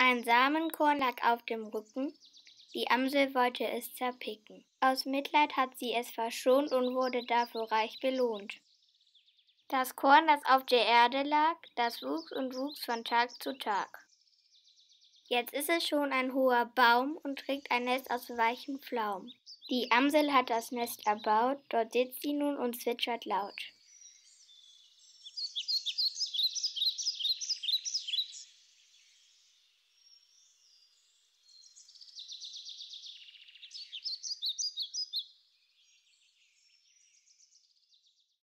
Ein Samenkorn lag auf dem Rücken, die Amsel wollte es zerpicken. Aus Mitleid hat sie es verschont und wurde dafür reich belohnt. Das Korn, das auf der Erde lag, das wuchs und wuchs von Tag zu Tag. Jetzt ist es schon ein hoher Baum und trägt ein Nest aus weichem Pflaum. Die Amsel hat das Nest erbaut, dort sitzt sie nun und zwitschert laut.